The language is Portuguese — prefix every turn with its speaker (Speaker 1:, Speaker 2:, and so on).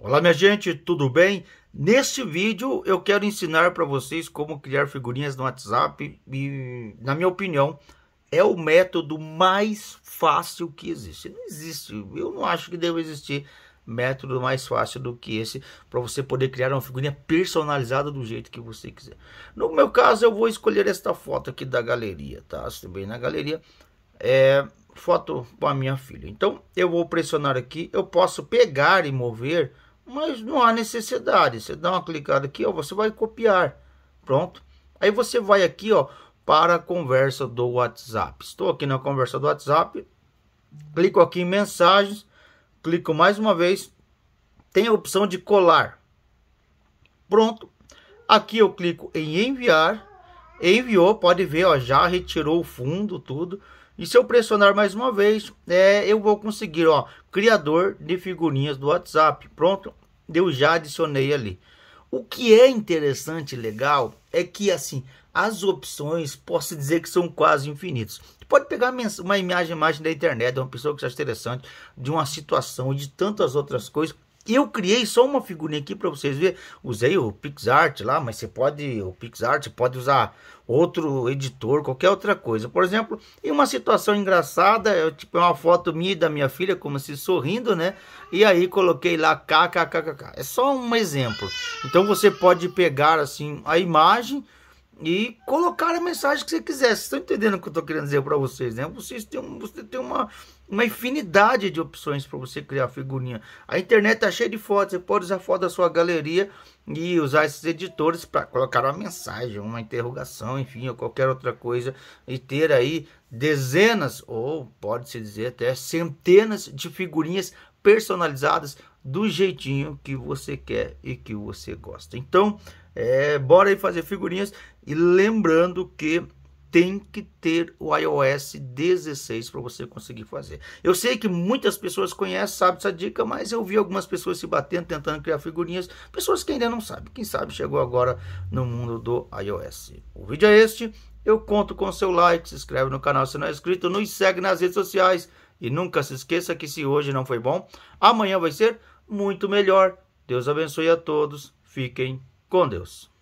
Speaker 1: Olá minha gente, tudo bem? Neste vídeo eu quero ensinar para vocês como criar figurinhas no WhatsApp e, na minha opinião, é o método mais fácil que existe. Não existe, eu não acho que deva existir método mais fácil do que esse para você poder criar uma figurinha personalizada do jeito que você quiser. No meu caso, eu vou escolher esta foto aqui da galeria, tá? Se bem na galeria, é foto com a minha filha. Então, eu vou pressionar aqui, eu posso pegar e mover mas não há necessidade. Você dá uma clicada aqui, ó, você vai copiar. Pronto. Aí você vai aqui, ó, para a conversa do WhatsApp. Estou aqui na conversa do WhatsApp. Clico aqui em mensagens, clico mais uma vez, tem a opção de colar. Pronto. Aqui eu clico em enviar. Enviou, pode ver, ó, já retirou o fundo, tudo. E se eu pressionar mais uma vez, é, eu vou conseguir, ó, criador de figurinhas do WhatsApp. Pronto, eu já adicionei ali. O que é interessante e legal é que assim as opções posso dizer que são quase infinitas. Pode pegar uma imagem, imagem da internet, de uma pessoa que acha interessante, de uma situação e de tantas outras coisas eu criei só uma figurinha aqui para vocês verem. Usei o PixArt lá, mas você pode, o PixArt, você pode usar outro editor, qualquer outra coisa. Por exemplo, em uma situação engraçada, eu tipo é uma foto minha e da minha filha, como se sorrindo, né? E aí coloquei lá kkkkk. É só um exemplo. Então você pode pegar assim a imagem e colocar a mensagem que você quiser. Vocês estão entendendo o que eu estou querendo dizer para vocês, né? Vocês têm, você tem uma, uma infinidade de opções para você criar figurinha. A internet está cheia de fotos, você pode usar foto da sua galeria e usar esses editores para colocar uma mensagem, uma interrogação, enfim, ou qualquer outra coisa e ter aí dezenas ou pode-se dizer até centenas de figurinhas personalizadas do jeitinho que você quer e que você gosta. Então, é, bora aí fazer figurinhas e lembrando que tem que ter o iOS 16 para você conseguir fazer. Eu sei que muitas pessoas conhecem, sabem essa dica, mas eu vi algumas pessoas se batendo, tentando criar figurinhas, pessoas que ainda não sabem. Quem sabe chegou agora no mundo do iOS. O vídeo é este, eu conto com seu like, se inscreve no canal se não é inscrito, nos segue nas redes sociais e nunca se esqueça que se hoje não foi bom, amanhã vai ser muito melhor. Deus abençoe a todos. Fiquem com Deus.